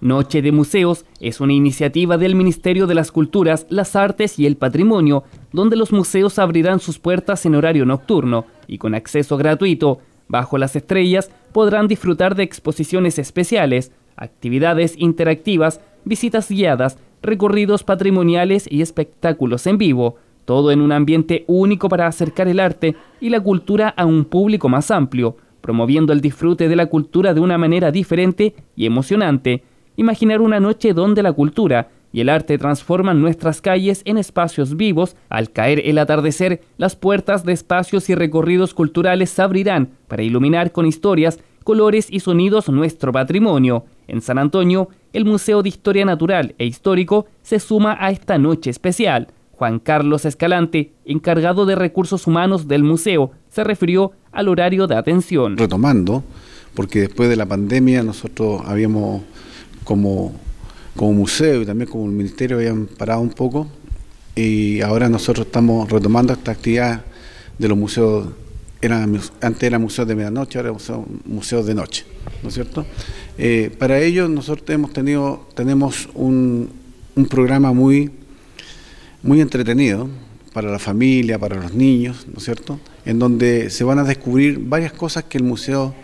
Noche de Museos es una iniciativa del Ministerio de las Culturas, las Artes y el Patrimonio, donde los museos abrirán sus puertas en horario nocturno y con acceso gratuito. Bajo las estrellas podrán disfrutar de exposiciones especiales, actividades interactivas, visitas guiadas, recorridos patrimoniales y espectáculos en vivo, todo en un ambiente único para acercar el arte y la cultura a un público más amplio, promoviendo el disfrute de la cultura de una manera diferente y emocionante imaginar una noche donde la cultura y el arte transforman nuestras calles en espacios vivos, al caer el atardecer, las puertas de espacios y recorridos culturales se abrirán para iluminar con historias, colores y sonidos nuestro patrimonio. En San Antonio, el Museo de Historia Natural e Histórico se suma a esta noche especial. Juan Carlos Escalante, encargado de recursos humanos del museo, se refirió al horario de atención. Retomando, porque después de la pandemia nosotros habíamos como, como museo y también como el ministerio habían parado un poco y ahora nosotros estamos retomando esta actividad de los museos, antes era museo de medianoche, ahora museo, museos de noche, ¿no es cierto? Eh, para ello nosotros hemos tenido, tenemos un, un programa muy, muy entretenido para la familia, para los niños, ¿no es cierto? En donde se van a descubrir varias cosas que el museo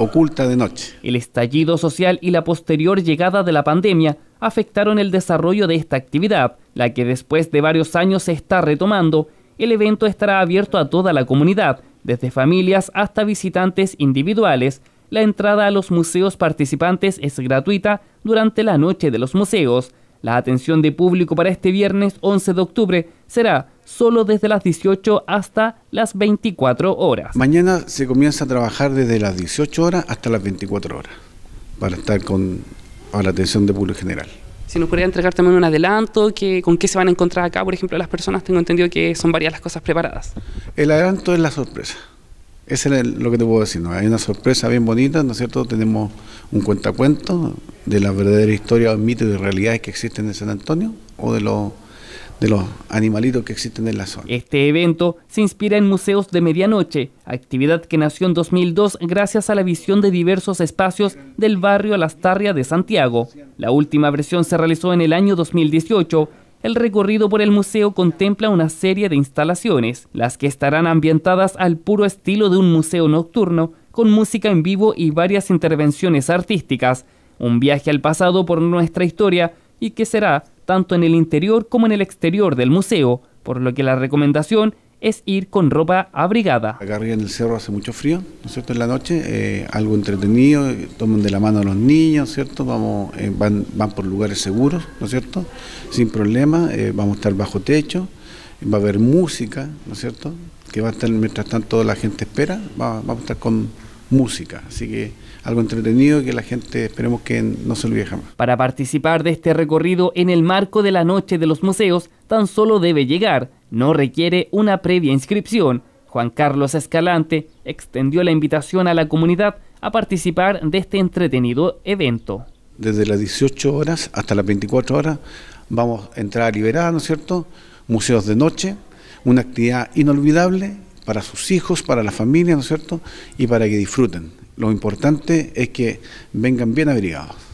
oculta de noche. El estallido social y la posterior llegada de la pandemia afectaron el desarrollo de esta actividad, la que después de varios años se está retomando. El evento estará abierto a toda la comunidad, desde familias hasta visitantes individuales. La entrada a los museos participantes es gratuita durante la noche de los museos la atención de público para este viernes 11 de octubre será solo desde las 18 hasta las 24 horas. Mañana se comienza a trabajar desde las 18 horas hasta las 24 horas para estar con la atención de público general. Si nos podría entregar también un adelanto, con qué se van a encontrar acá, por ejemplo, las personas, tengo entendido que son varias las cosas preparadas. El adelanto es la sorpresa. Eso es lo que te puedo decir. Hay una sorpresa bien bonita, ¿no es cierto? Tenemos un cuentacuentos de la verdadera historia, mito y realidades que existen en San Antonio o de los de los animalitos que existen en la zona. Este evento se inspira en Museos de Medianoche, actividad que nació en 2002 gracias a la visión de diversos espacios del barrio Alastarria de Santiago. La última versión se realizó en el año 2018. El recorrido por el museo contempla una serie de instalaciones, las que estarán ambientadas al puro estilo de un museo nocturno, con música en vivo y varias intervenciones artísticas, un viaje al pasado por nuestra historia y que será tanto en el interior como en el exterior del museo, por lo que la recomendación es ir con ropa abrigada. Acá arriba en el cerro hace mucho frío, ¿no es cierto? En la noche, eh, algo entretenido, eh, toman de la mano a los niños, ¿cierto? Vamos, eh, van, por lugares seguros, ¿no es cierto? Sin problema, vamos a estar bajo techo, va a haber música, ¿no es cierto? Que va a estar, mientras tanto la gente espera, va, a estar con música. Así que algo entretenido que la gente esperemos que no se olvide jamás. Para participar de este recorrido en el marco de la Noche de los Museos, tan solo debe llegar, no requiere una previa inscripción. Juan Carlos Escalante extendió la invitación a la comunidad a participar de este entretenido evento. Desde las 18 horas hasta las 24 horas vamos a entrar a liberada, ¿no es cierto? Museos de noche, una actividad inolvidable para sus hijos, para la familia, ¿no es cierto? Y para que disfruten. Lo importante es que vengan bien abrigados.